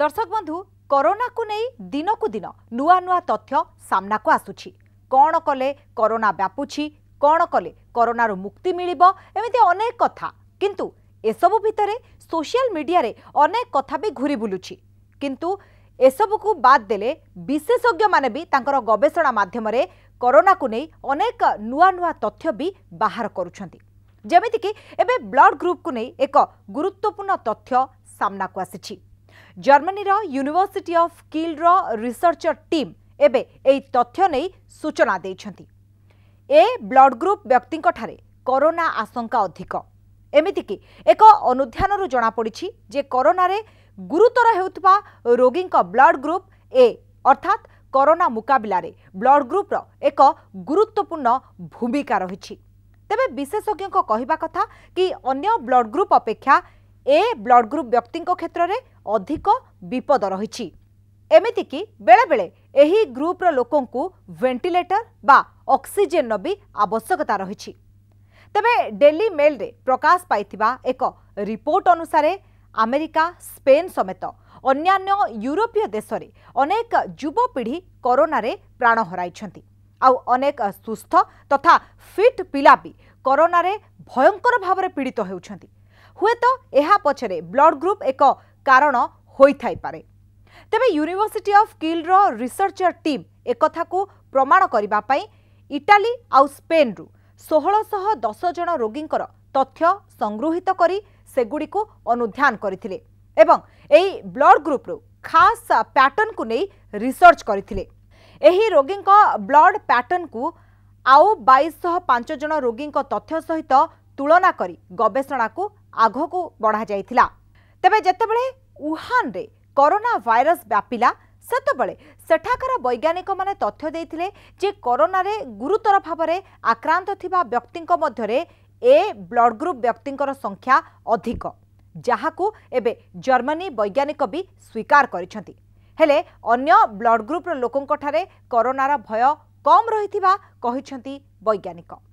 ଦର୍ଶକ ବନ୍ଧୁ କରୋନାକୁ ନେଇ ଦିନକୁ ଦିନ ନୂଆ ନୂଆ ତଥ୍ୟ ସାମ୍ନାକୁ ଆସୁଛି କ'ଣ କଲେ କରୋନା ବ୍ୟାପୁଛି କ'ଣ କଲେ କରୋନାରୁ ମୁକ୍ତି ମିଳିବ ଏମିତି ଅନେକ କଥା କିନ୍ତୁ ଏସବୁ ଭିତରେ ସୋସିଆଲ ମିଡ଼ିଆରେ ଅନେକ କଥା ବି ଘୁରି ବୁଲୁଛି କିନ୍ତୁ ଏସବୁକୁ ବାଦ୍ ଦେଲେ ବିଶେଷଜ୍ଞମାନେ ବି ତାଙ୍କର ଗବେଷଣା ମାଧ୍ୟମରେ କରୋନାକୁ ନେଇ ଅନେକ ନୂଆ ନୂଆ ତଥ୍ୟ ବି ବାହାର କରୁଛନ୍ତି ଯେମିତିକି ଏବେ ବ୍ଲଡ଼ ଗ୍ରୁପ୍କୁ ନେଇ ଏକ ଗୁରୁତ୍ୱପୂର୍ଣ୍ଣ ତଥ୍ୟ ସାମ୍ନାକୁ ଆସିଛି ଜର୍ମାନୀର ୟୁନିଭର୍ସିଟି ଅଫ୍ କିଲ୍ଡର ରିସର୍ଚ୍ଚର ଟିମ୍ ଏବେ ଏହି ତଥ୍ୟ ନେଇ ସୂଚନା ଦେଇଛନ୍ତି ଏ ବ୍ଲଡ୍ ଗ୍ରୁପ୍ ବ୍ୟକ୍ତିଙ୍କଠାରେ କରୋନା ଆଶଙ୍କା ଅଧିକ ଏମିତିକି ଏକ ଅନୁଧ୍ୟାନରୁ ଜଣାପଡ଼ିଛି ଯେ କରୋନାରେ ଗୁରୁତର ହେଉଥିବା ରୋଗୀଙ୍କ ବ୍ଲଡ୍ ଗ୍ରୁପ୍ ଏ ଅର୍ଥାତ୍ କରୋନା ମୁକାବିଲାରେ ବ୍ଲଡ୍ ଗ୍ରୁପ୍ର ଏକ ଗୁରୁତ୍ୱପୂର୍ଣ୍ଣ ଭୂମିକା ରହିଛି ତେବେ ବିଶେଷଜ୍ଞଙ୍କ କହିବା କଥା କି ଅନ୍ୟ ବ୍ଲଡ୍ ଗ୍ରୁପ୍ ଅପେକ୍ଷା ଏ ବ୍ଲଡ୍ ଗ୍ରୁପ୍ ବ୍ୟକ୍ତିଙ୍କ କ୍ଷେତ୍ରରେ ଅଧିକ ବିପଦ ରହିଛି ଏମିତିକି ବେଳେବେଳେ ଏହି ଗ୍ରୁପ୍ର ଲୋକଙ୍କୁ ଭେଣ୍ଟିଲେଟର ବା ଅକ୍ସିଜେନ୍ର ବି ଆବଶ୍ୟକତା ରହିଛି ତେବେ ଡେଲି ମେଲ୍ରେ ପ୍ରକାଶ ପାଇଥିବା ଏକ ରିପୋର୍ଟ ଅନୁସାରେ ଆମେରିକା ସ୍ପେନ୍ ସମେତ ଅନ୍ୟାନ୍ୟ ୟୁରୋପୀୟ ଦେଶରେ ଅନେକ ଯୁବପିଢ଼ି କରୋନାରେ ପ୍ରାଣ ହରାଇଛନ୍ତି ଆଉ ଅନେକ ସୁସ୍ଥ ତଥା ଫିଟ୍ ପିଲା ବି କରୋନାରେ ଭୟଙ୍କର ଭାବରେ ପୀଡ଼ିତ ହେଉଛନ୍ତି ହୁଏତ ଏହା ପଛରେ ବ୍ଲଡ୍ ଗ୍ରୁପ୍ ଏକ କାରଣ ହୋଇଥାଇପାରେ ତେବେ ୟୁନିଭର୍ସିଟି ଅଫ୍ କିଲ୍ର ରିସର୍ଚର ଟିମ୍ ଏକଥାକୁ ପ୍ରମାଣ କରିବା ପାଇଁ ଇଟାଲୀ ଆଉ ସ୍ପେନ୍ରୁ ଷୋହଳଶହ ଦଶ ଜଣ ରୋଗୀଙ୍କର ତଥ୍ୟ ସଂଗୃହୀତ କରି ସେଗୁଡ଼ିକୁ ଅନୁଧ୍ୟାନ କରିଥିଲେ ଏବଂ ଏହି ବ୍ଲଡ୍ ଗ୍ରୁପ୍ରୁ ଖାସ୍ ପ୍ୟାଟର୍ଣ୍ଣକୁ ନେଇ ରିସର୍ଚ କରିଥିଲେ ଏହି ରୋଗୀଙ୍କ ବ୍ଲଡ୍ ପ୍ୟାଟର୍ଣ୍ଣକୁ ଆଉ ବାଇଶଶହ ପାଞ୍ଚ ଜଣ ରୋଗୀଙ୍କ ତଥ୍ୟ ସହିତ ତୁଳନା କରି ଗବେଷଣାକୁ ଆଗକୁ ବଢ଼ାଯାଇଥିଲା ତେବେ ଯେତେବେଳେ ଉହାନରେ କରୋନା ଭାଇରସ୍ ବ୍ୟାପିଲା ସେତେବେଳେ ସେଠାକାର ବୈଜ୍ଞାନିକମାନେ ତଥ୍ୟ ଦେଇଥିଲେ ଯେ କରୋନାରେ ଗୁରୁତର ଭାବରେ ଆକ୍ରାନ୍ତ ଥିବା ବ୍ୟକ୍ତିଙ୍କ ମଧ୍ୟରେ ଏ ବ୍ଲଡ୍ ଗ୍ରୁପ୍ ବ୍ୟକ୍ତିଙ୍କର ସଂଖ୍ୟା ଅଧିକ ଯାହାକୁ ଏବେ ଜର୍ମାନୀ ବୈଜ୍ଞାନିକ ବି ସ୍ୱୀକାର କରିଛନ୍ତି ହେଲେ ଅନ୍ୟ ବ୍ଲଡ୍ ଗ୍ରୁପ୍ର ଲୋକଙ୍କଠାରେ କରୋନାର ଭୟ କମ୍ ରହିଥିବା କହିଛନ୍ତି ବୈଜ୍ଞାନିକ